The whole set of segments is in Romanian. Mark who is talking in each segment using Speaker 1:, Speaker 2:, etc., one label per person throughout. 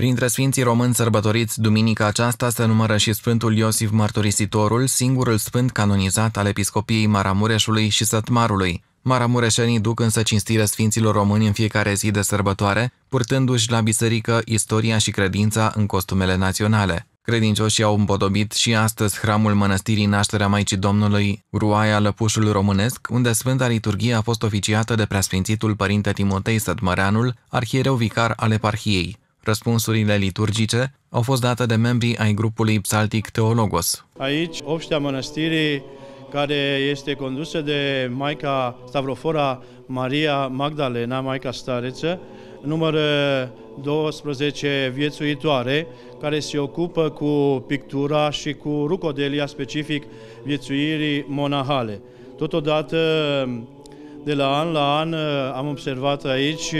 Speaker 1: Printre sfinții români sărbătoriți duminica aceasta se numără și Sfântul Iosif Mărturisitorul, singurul sfânt canonizat al episcopiei Maramureșului și Sătmarului. Maramureșenii duc însă cinstire sfinților români în fiecare zi de sărbătoare, purtându-și la biserică istoria și credința în costumele naționale. Credincioșii au împodobit și astăzi hramul mănăstirii Nașterea Maicii Domnului, Ruaia Lăpușul Românesc, unde Sfânta Liturghie a fost oficiată de preasfințitul Părinte Timotei Sădmăreanul, arhiereu vicar al eparhiei. Răspunsurile liturgice au fost date de membrii ai grupului psaltic Teologos.
Speaker 2: Aici, obștea mănăstirii care este condusă de Maica Stavrofora Maria Magdalena, Maica Stareță, numără 12 viețuitoare, care se ocupă cu pictura și cu rucodelia specific viețuirii monahale. Totodată, de la an la an, am observat aici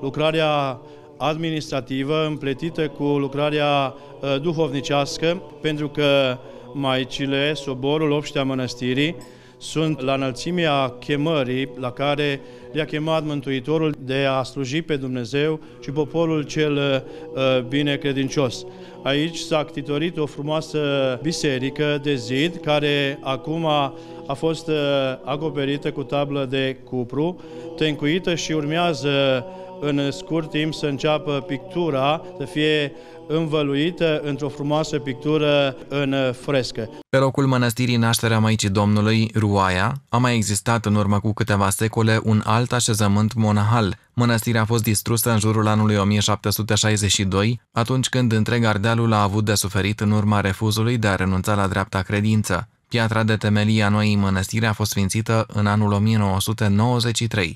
Speaker 2: lucrarea administrativă împletită cu lucrarea uh, duhovnicească, pentru că maicile, soborul, obștea mănăstirii, sunt la înălțimea chemării la care le-a chemat Mântuitorul de a sluji pe Dumnezeu și poporul cel uh, bine credincios. Aici s-a actitorit o frumoasă biserică de zid care acum a fost uh, acoperită cu tablă de cupru, tencuită și urmează în scurt timp să înceapă pictura, să fie învăluită într-o frumoasă pictură în frescă. Pe locul
Speaker 1: mănăstirii Nașterea Maicii Domnului, Ruaia, a mai existat în urmă cu câteva secole un alt așezământ monahal. Mănăstirea a fost distrusă în jurul anului 1762, atunci când întreg Ardealul a avut de suferit în urma refuzului de a renunța la dreapta credință. Piatra de temelie a noii mănăstiri a fost sfințită în anul 1993.